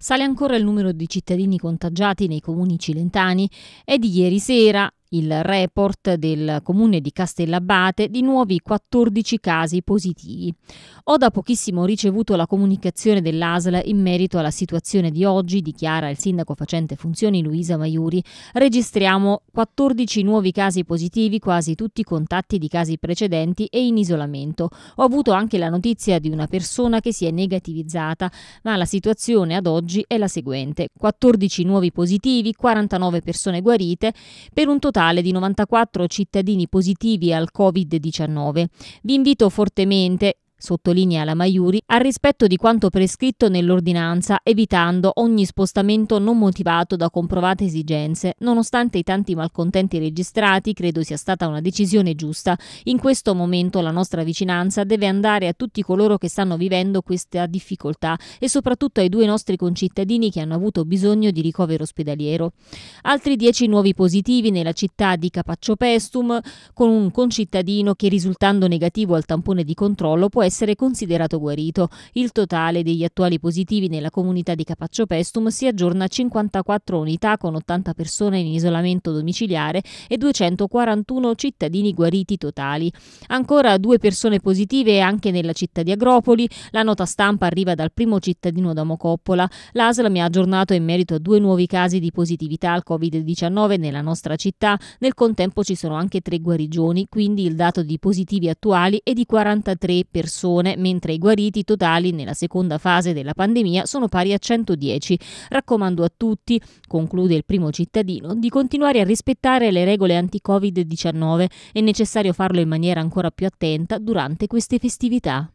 Sale ancora il numero di cittadini contagiati nei comuni cilentani, è di ieri sera il report del comune di Castellabate di nuovi 14 casi positivi. Ho da pochissimo ricevuto la comunicazione dell'ASL in merito alla situazione di oggi, dichiara il sindaco facente funzioni Luisa Maiuri. Registriamo 14 nuovi casi positivi, quasi tutti contatti di casi precedenti e in isolamento. Ho avuto anche la notizia di una persona che si è negativizzata, ma la situazione ad oggi è la seguente: 14 nuovi positivi, 49 persone guarite per un totale totale di 94 cittadini positivi al Covid-19. Vi invito fortemente sottolinea la Maiuri, al rispetto di quanto prescritto nell'ordinanza, evitando ogni spostamento non motivato da comprovate esigenze. Nonostante i tanti malcontenti registrati, credo sia stata una decisione giusta. In questo momento la nostra vicinanza deve andare a tutti coloro che stanno vivendo questa difficoltà e soprattutto ai due nostri concittadini che hanno avuto bisogno di ricovero ospedaliero. Altri dieci nuovi positivi nella città di Capaccio Pestum, con un concittadino che risultando negativo al tampone di controllo può essere essere considerato guarito. Il totale degli attuali positivi nella comunità di Capaccio Pestum si aggiorna a 54 unità con 80 persone in isolamento domiciliare e 241 cittadini guariti totali. Ancora due persone positive anche nella città di Agropoli. La nota stampa arriva dal primo cittadino d'Amocoppola. L'ASL mi ha aggiornato in merito a due nuovi casi di positività al Covid-19 nella nostra città. Nel contempo ci sono anche tre guarigioni, quindi il dato di positivi attuali è di 43 persone persone, mentre i guariti totali nella seconda fase della pandemia sono pari a 110. Raccomando a tutti, conclude il primo cittadino, di continuare a rispettare le regole anti-Covid-19. È necessario farlo in maniera ancora più attenta durante queste festività.